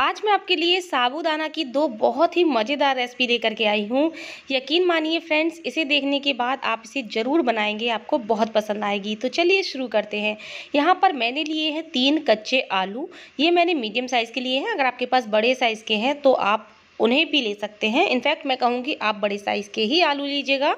आज मैं आपके लिए साबूदाना की दो बहुत ही मज़ेदार रेसिपी लेकर के आई हूँ यकीन मानिए फ्रेंड्स इसे देखने के बाद आप इसे ज़रूर बनाएंगे आपको बहुत पसंद आएगी तो चलिए शुरू करते हैं यहाँ पर मैंने लिए हैं तीन कच्चे आलू ये मैंने मीडियम साइज़ के लिए हैं अगर आपके पास बड़े साइज़ के हैं तो आप उन्हें भी ले सकते हैं इनफैक्ट मैं कहूँगी आप बड़े साइज़ के ही आलू लीजिएगा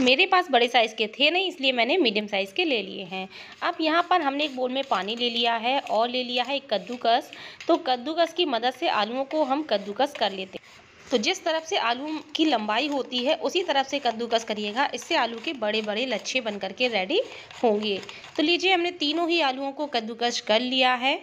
मेरे पास बड़े साइज़ के थे नहीं इसलिए मैंने मीडियम साइज़ के ले लिए हैं अब यहाँ पर हमने एक बोल में पानी ले लिया है और ले लिया है एक कद्दूकस तो कद्दूकस की मदद से आलुओं को हम कद्दूकस कर लेते हैं तो जिस तरफ से आलू की लंबाई होती है उसी तरफ से कद्दूकस करिएगा इससे आलू के बड़े बड़े लच्छे बन करके रेडी होंगे तो लीजिए हमने तीनों ही आलूओं को कद्दूकस कर लिया है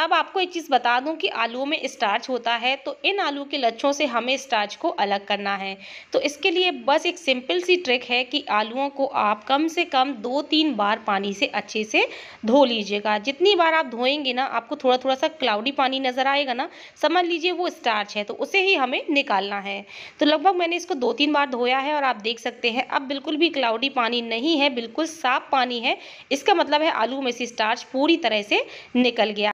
अब आपको एक चीज़ बता दूं कि आलूओं में स्टार्च होता है तो इन आलू के लच्छों से हमें स्टार्च को अलग करना है तो इसके लिए बस एक सिंपल सी ट्रिक है कि आलूओं को आप कम से कम दो तीन बार पानी से अच्छे से धो लीजिएगा जितनी बार आप धोएंगे ना आपको थोड़ा थोड़ा सा क्लाउडी पानी नज़र आएगा ना समझ लीजिए वो स्टार्च है तो उसे ही हमें निकालना है तो लगभग मैंने इसको दो तीन बार धोया है और आप देख सकते हैं अब बिल्कुल भी क्लाउडी पानी नहीं है बिल्कुल साफ पानी है इसका मतलब है आलू में से स्टार्च पूरी तरह से निकल गया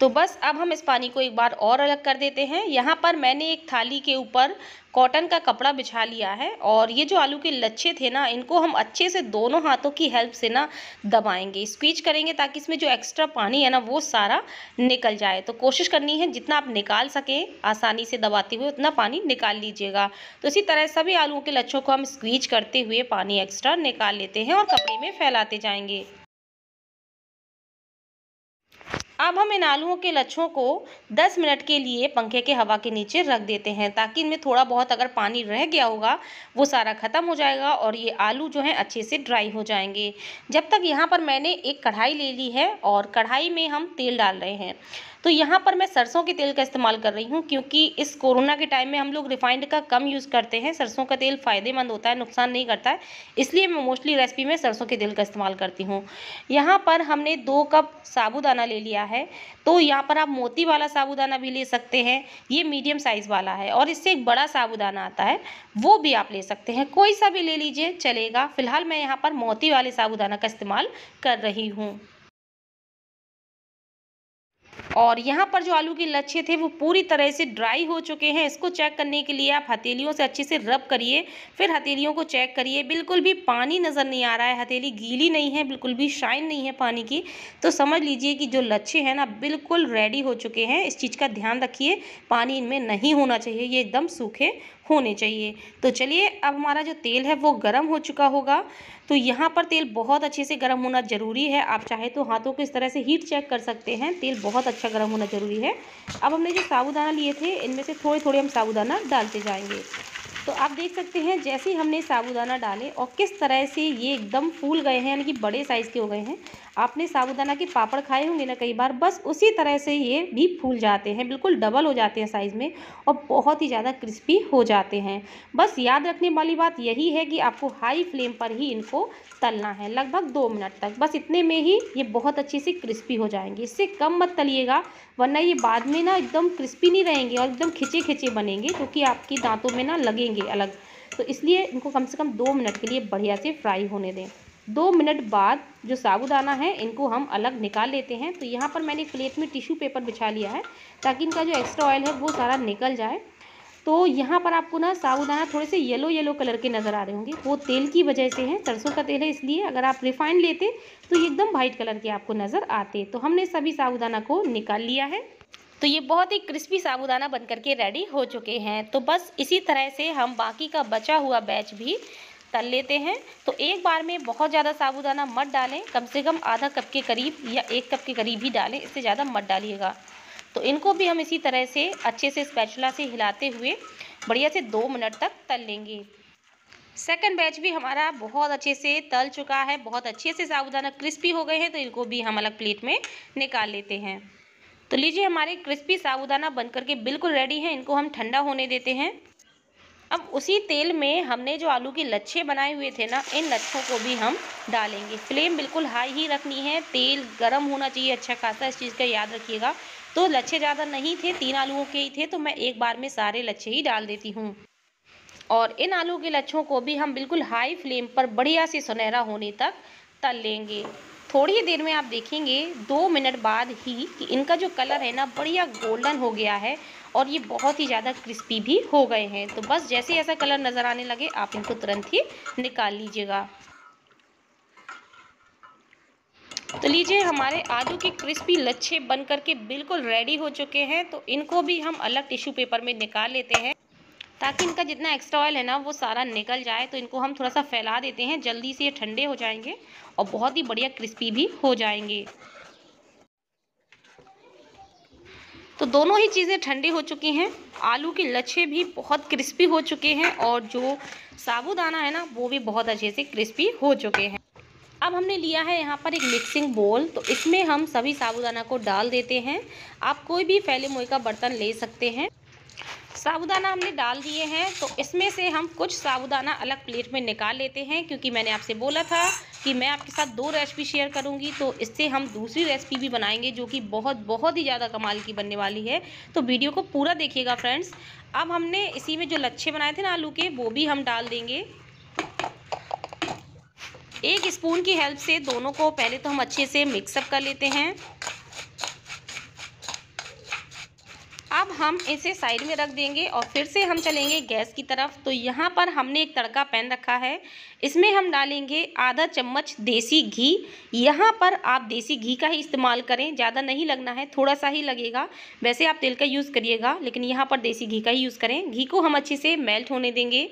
तो बस अब हम इस पानी को एक बार और अलग कर देते हैं यहाँ पर मैंने एक थाली के ऊपर कॉटन का कपड़ा बिछा लिया है और ये जो आलू के लच्छे थे ना इनको हम अच्छे से दोनों हाथों की हेल्प से ना दबाएंगे स्क्वीच करेंगे ताकि इसमें जो एक्स्ट्रा पानी है ना वो सारा निकल जाए तो कोशिश करनी है जितना आप निकाल सकें आसानी से दबाते हुए उतना पानी निकाल लीजिएगा तो इसी तरह सभी आलूओं के लच्छों को हम स्क्वीच करते हुए पानी एक्स्ट्रा निकाल लेते हैं और कपड़े में फैलाते जाएंगे अब हम इन आलुओं के लच्छों को 10 मिनट के लिए पंखे के हवा के नीचे रख देते हैं ताकि इनमें थोड़ा बहुत अगर पानी रह गया होगा वो सारा ख़त्म हो जाएगा और ये आलू जो है अच्छे से ड्राई हो जाएंगे जब तक यहाँ पर मैंने एक कढ़ाई ले ली है और कढ़ाई में हम तेल डाल रहे हैं तो यहाँ पर मैं सरसों के तेल का इस्तेमाल कर रही हूँ क्योंकि इस कोरोना के टाइम में हम लोग रिफाइंड का कम यूज़ करते हैं सरसों का तेल फ़ायदेमंद होता है नुकसान नहीं करता है इसलिए मैं मोस्टली रेसिपी में सरसों के तेल का इस्तेमाल करती हूँ यहाँ पर हमने दो कप साबुदाना ले लिया है तो यहाँ पर आप मोती वाला साबुदाना भी ले सकते हैं ये मीडियम साइज़ वाला है और इससे एक बड़ा साबुदाना आता है वो भी आप ले सकते हैं कोई सा भी ले लीजिए चलेगा फ़िलहाल मैं यहाँ पर मोती वाले साबुदाना का इस्तेमाल कर रही हूँ और यहाँ पर जो आलू के लच्छे थे वो पूरी तरह से ड्राई हो चुके हैं इसको चेक करने के लिए आप हथेलियों से अच्छे से रब करिए फिर हथेलियों को चेक करिए बिल्कुल भी पानी नज़र नहीं आ रहा है हथेली गीली नहीं है बिल्कुल भी शाइन नहीं है पानी की तो समझ लीजिए कि जो लच्छे हैं ना बिल्कुल रेडी हो चुके हैं इस चीज़ का ध्यान रखिए पानी इनमें नहीं होना चाहिए ये एकदम सूखे होने चाहिए तो चलिए अब हमारा जो तेल है वो गर्म हो चुका होगा तो यहाँ पर तेल बहुत अच्छे से गर्म होना ज़रूरी है आप चाहे तो हाथों को इस तरह से हीट चेक कर सकते हैं तेल बहुत अच्छा अच्छा गर्म होना ज़रूरी है अब हमने जो साबुदाना लिए थे इनमें से थोड़े थोड़े हम साबुदाना डालते जाएंगे तो आप देख सकते हैं जैसे ही हमने साबुदाना डाले और किस तरह से ये एकदम फूल गए हैं यानी कि बड़े साइज़ के हो गए हैं आपने साबुदाना के पापड़ खाए होंगे ना कई बार बस उसी तरह से ये भी फूल जाते हैं बिल्कुल डबल हो जाते हैं साइज़ में और बहुत ही ज़्यादा क्रिस्पी हो जाते हैं बस याद रखने वाली बात यही है कि आपको हाई फ्लेम पर ही इनको तलना है लगभग दो मिनट तक बस इतने में ही ये बहुत अच्छे से क्रिस्पी हो जाएंगे इससे कम मत तलिएगा वरना ये बाद में ना एकदम क्रिस्पी नहीं रहेंगे और एकदम खिंचे खिंचे बनेंगे क्योंकि आपके दांतों में ना लगेंगे अलग तो इसलिए इनको कम से कम दो मिनट के लिए बढ़िया से फ्राई होने दें दो मिनट बाद जो साबुदाना है इनको हम अलग निकाल लेते हैं तो यहाँ पर मैंने प्लेट में टिश्यू पेपर बिछा लिया है ताकि इनका जो एक्स्ट्रा ऑयल है वो सारा निकल जाए तो यहाँ पर आपको ना साबुदाना थोड़े से येलो येलो कलर के नज़र आ रहे होंगे वो तेल की वजह से हैं सरसों का तेल है इसलिए अगर आप रिफाइंड लेते तो ये एकदम वाइट कलर के आपको नज़र आते तो हमने सभी साबुदाना को निकाल लिया है तो ये बहुत ही क्रिस्पी साबुदाना बनकर के रेडी हो चुके हैं तो बस इसी तरह से हम बाकी का बचा हुआ बैच भी तल लेते हैं तो एक बार में बहुत ज़्यादा साबुदाना मत डालें कम से कम आधा कप के करीब या एक कप के करीब ही डालें इससे ज़्यादा मत डालिएगा तो इनको भी हम इसी तरह से अच्छे से स्पैचुला से हिलाते हुए बढ़िया से दो मिनट तक तल लेंगे सेकंड बैच भी हमारा बहुत अच्छे से तल चुका है बहुत अच्छे से साबुदाना क्रिस्पी हो गए हैं तो इनको भी हम अलग प्लेट में निकाल लेते हैं तो लीजिए हमारे क्रिस्पी साबुदाना बनकर के बिल्कुल रेडी हैं इनको हम ठंडा होने देते हैं अब उसी तेल में हमने जो आलू के लच्छे बनाए हुए थे ना इन लच्छों को भी हम डालेंगे फ्लेम बिल्कुल हाई ही रखनी है तेल गर्म होना चाहिए अच्छा खासा इस चीज़ का याद रखिएगा तो लच्छे ज़्यादा नहीं थे तीन आलूओं के ही थे तो मैं एक बार में सारे लच्छे ही डाल देती हूँ और इन आलू के लच्छों को भी हम बिल्कुल हाई फ्लेम पर बढ़िया से सुनहरा होने तक तल लेंगे थोड़ी ही देर में आप देखेंगे दो मिनट बाद ही कि इनका जो कलर है ना बढ़िया गोल्डन हो गया है और ये बहुत ही ज़्यादा क्रिस्पी भी हो गए हैं तो बस जैसे ऐसा कलर नज़र आने लगे आप इनको तुरंत ही निकाल लीजिएगा तो लीजिए हमारे आलू के क्रिस्पी लच्छे बन करके बिल्कुल रेडी हो चुके हैं तो इनको भी हम अलग टिश्यू पेपर में निकाल लेते हैं ताकि इनका जितना एक्स्ट्रा ऑयल है ना वो सारा निकल जाए तो इनको हम थोड़ा सा फैला देते हैं जल्दी से ये ठंडे हो जाएंगे और बहुत ही बढ़िया क्रिस्पी भी हो जाएंगे तो दोनों ही चीज़ें ठंडी हो चुकी हैं आलू के लच्छे भी बहुत क्रिस्पी हो चुके हैं और जो साबुदाना है ना वो भी बहुत अच्छे से क्रिस्पी हो चुके हैं अब हमने लिया है यहाँ पर एक मिक्सिंग बोल तो इसमें हम सभी साबुदाना को डाल देते हैं आप कोई भी फैले मोई का बर्तन ले सकते हैं साबुदाना हमने डाल दिए हैं तो इसमें से हम कुछ साबुदाना अलग प्लेट में निकाल लेते हैं क्योंकि मैंने आपसे बोला था कि मैं आपके साथ दो रेसिपी शेयर करूंगी तो इससे हम दूसरी रेसिपी भी बनाएंगे जो कि बहुत बहुत ही ज़्यादा कमाल की बनने वाली है तो वीडियो को पूरा देखिएगा फ्रेंड्स अब हमने इसी में जो लच्छे बनाए थे ना आलू के वो भी हम डाल देंगे एक स्पून की हेल्प से दोनों को पहले तो हम अच्छे से मिक्सअप कर लेते हैं अब हम इसे साइड में रख देंगे और फिर से हम चलेंगे गैस की तरफ तो यहाँ पर हमने एक तड़का पैन रखा है इसमें हम डालेंगे आधा चम्मच देसी घी यहाँ पर आप देसी घी का ही इस्तेमाल करें ज़्यादा नहीं लगना है थोड़ा सा ही लगेगा वैसे आप तेल का यूज़ करिएगा लेकिन यहाँ पर देसी घी का ही यूज़ करें घी को हम अच्छे से मेल्ट होने देंगे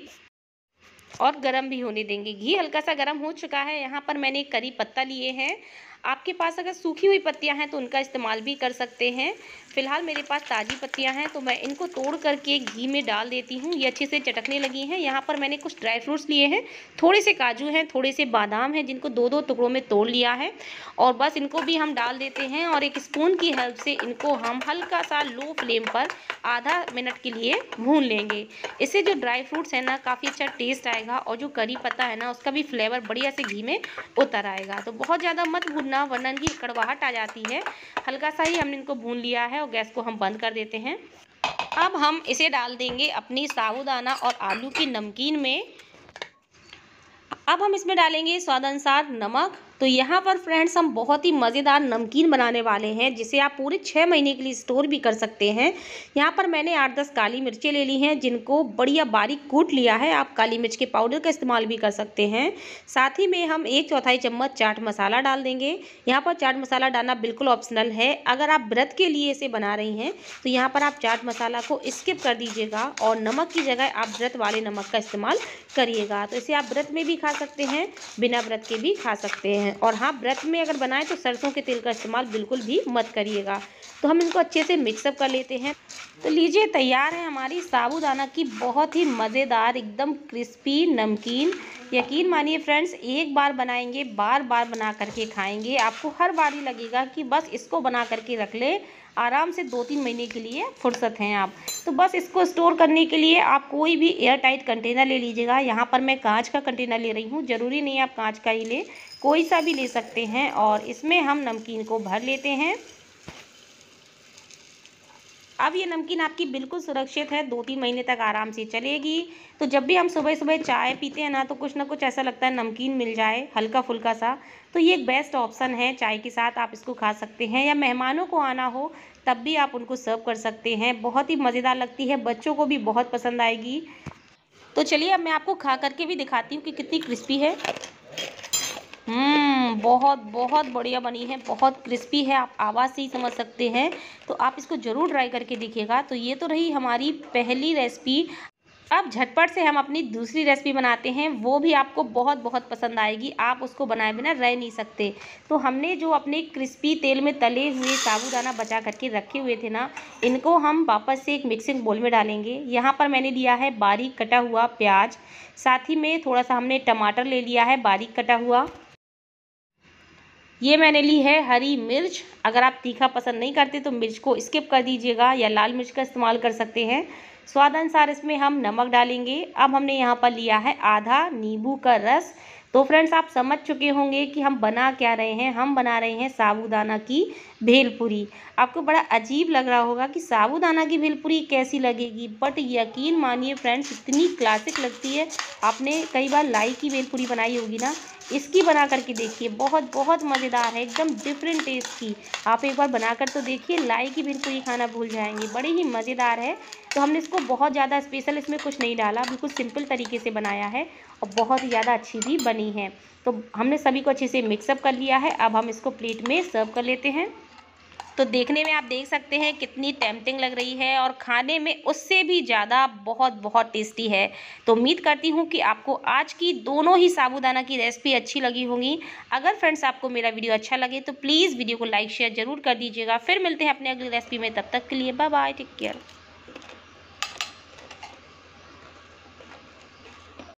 और गरम भी होने देंगे घी हल्का सा गरम हो चुका है यहाँ पर मैंने करी पत्ता लिए हैं आपके पास अगर सूखी हुई पत्तियां हैं तो उनका इस्तेमाल भी कर सकते हैं फिलहाल मेरे पास ताज़ी पत्तियां हैं तो मैं इनको तोड़ करके घी में डाल देती हूँ ये अच्छे से चटकने लगी हैं यहाँ पर मैंने कुछ ड्राई फ्रूट्स लिए हैं थोड़े से काजू हैं थोड़े से बादाम हैं जिनको दो दो टुकड़ों में तोड़ लिया है और बस इनको भी हम डाल देते हैं और एक स्पून की हेल्प से इनको हम हल्का सा लो फ्लेम पर आधा मिनट के लिए भून लेंगे इससे जो ड्राई फ्रूट्स हैं ना काफ़ी अच्छा टेस्ट आएगा और जो करी पत्ता है ना उसका भी फ्लेवर बढ़िया से घी में उतर आएगा तो बहुत ज़्यादा मत भून न वरना इनकी कड़वाहट आ जाती है हल्का सा ही हमने इनको भून लिया है और गैस को हम बंद कर देते हैं अब हम इसे डाल देंगे अपनी साबुदाना और आलू की नमकीन में अब हम इसमें डालेंगे स्वाद अनुसार नमक तो यहाँ पर फ्रेंड्स हम बहुत ही मज़ेदार नमकीन बनाने वाले हैं जिसे आप पूरे छः महीने के लिए स्टोर भी कर सकते हैं यहाँ पर मैंने आठ दस काली मिर्चें ले ली हैं जिनको बढ़िया बारीक कूट लिया है आप काली मिर्च के पाउडर का इस्तेमाल भी कर सकते हैं साथ ही में हम एक चौथाई चम्मच चाट मसाला डाल देंगे यहाँ पर चाट मसाला डालना बिल्कुल ऑप्शनल है अगर आप व्रत के लिए इसे बना रही हैं तो यहाँ पर आप चाट मसाला को स्किप कर दीजिएगा और नमक की जगह आप व्रत वाले नमक का इस्तेमाल करिएगा तो इसे आप व्रत में भी खा सकते हैं बिना व्रत के भी खा सकते हैं हैं और हाँ व्रत में अगर बनाएं तो सरसों के तेल का इस्तेमाल बिल्कुल भी मत करिएगा तो हम इनको अच्छे से मिक्सअप कर लेते हैं तो लीजिए तैयार है हमारी साबूदाना की बहुत ही मज़ेदार एकदम क्रिस्पी नमकीन यकीन मानिए फ्रेंड्स एक बार बनाएंगे बार बार बना करके खाएंगे आपको हर बार ही लगेगा कि बस इसको बना करके रख ले आराम से दो तीन महीने के लिए फुर्सत हैं आप तो बस इसको स्टोर करने के लिए आप कोई भी एयर टाइट कंटेनर ले लीजिएगा यहाँ पर मैं कांच का कंटेनर ले रही हूँ ज़रूरी नहीं आप कांच का ही लें कोई सा भी ले सकते हैं और इसमें हम नमकीन को भर लेते हैं अब ये नमकीन आपकी बिल्कुल सुरक्षित है दो तीन महीने तक आराम से चलेगी तो जब भी हम सुबह सुबह चाय पीते हैं ना तो कुछ ना कुछ ऐसा लगता है नमकीन मिल जाए हल्का फुल्का सा तो ये एक बेस्ट ऑप्शन है चाय के साथ आप इसको खा सकते हैं या मेहमानों को आना हो तब भी आप उनको सर्व कर सकते हैं बहुत ही मज़ेदार लगती है बच्चों को भी बहुत पसंद आएगी तो चलिए अब मैं आपको खा करके भी दिखाती हूँ कि कितनी क्रिस्पी है हम्म, बहुत बहुत बढ़िया बनी है बहुत क्रिस्पी है आप आवाज़ से ही समझ सकते हैं तो आप इसको ज़रूर ट्राई करके देखिएगा तो ये तो रही हमारी पहली रेसिपी अब झटपट से हम अपनी दूसरी रेसिपी बनाते हैं वो भी आपको बहुत बहुत पसंद आएगी आप उसको बनाए बिना रह नहीं सकते तो हमने जो अपने क्रिस्पी तेल में तले हुए साबुदाना बचा करके रखे हुए थे ना इनको हम वापस से एक मिक्सिंग बोल में डालेंगे यहाँ पर मैंने लिया है बारीक कटा हुआ प्याज साथ ही में थोड़ा सा हमने टमाटर ले लिया है बारीक कटा हुआ ये मैंने ली है हरी मिर्च अगर आप तीखा पसंद नहीं करते तो मिर्च को स्किप कर दीजिएगा या लाल मिर्च का इस्तेमाल कर सकते हैं स्वाद अनुसार इसमें हम नमक डालेंगे अब हमने यहाँ पर लिया है आधा नींबू का रस तो फ्रेंड्स आप समझ चुके होंगे कि हम बना क्या रहे हैं हम बना रहे हैं साबूदाना की भेलपुरी आपको बड़ा अजीब लग रहा होगा कि साबूदाना की भेलपुरी कैसी लगेगी बट यकीन मानिए फ्रेंड्स इतनी क्लासिक लगती है आपने कई बार लाई की भेलपुरी बनाई होगी ना इसकी बना करके देखिए बहुत बहुत मज़ेदार है एकदम डिफरेंट टेस्ट की आप एक बार बना कर तो देखिए लाई की बिल्कुल ये खाना भूल जाएंगे बड़े ही मज़ेदार है तो हमने इसको बहुत ज़्यादा स्पेशल इसमें कुछ नहीं डाला बिल्कुल सिंपल तरीके से बनाया है और बहुत ही ज़्यादा अच्छी भी बनी है तो हमने सभी को अच्छे से मिक्सअप कर लिया है अब हम इसको प्लेट में सर्व कर लेते हैं तो देखने में आप देख सकते हैं कितनी टेम्पटिंग लग रही है और खाने में उससे भी ज़्यादा बहुत बहुत टेस्टी है तो उम्मीद करती हूँ कि आपको आज की दोनों ही साबूदाना की रेसिपी अच्छी लगी होंगी अगर फ्रेंड्स आपको मेरा वीडियो अच्छा लगे तो प्लीज़ वीडियो को लाइक शेयर ज़रूर कर दीजिएगा फिर मिलते हैं अपने अगली रेसिपी में तब तक के लिए बाय बाय टेक केयर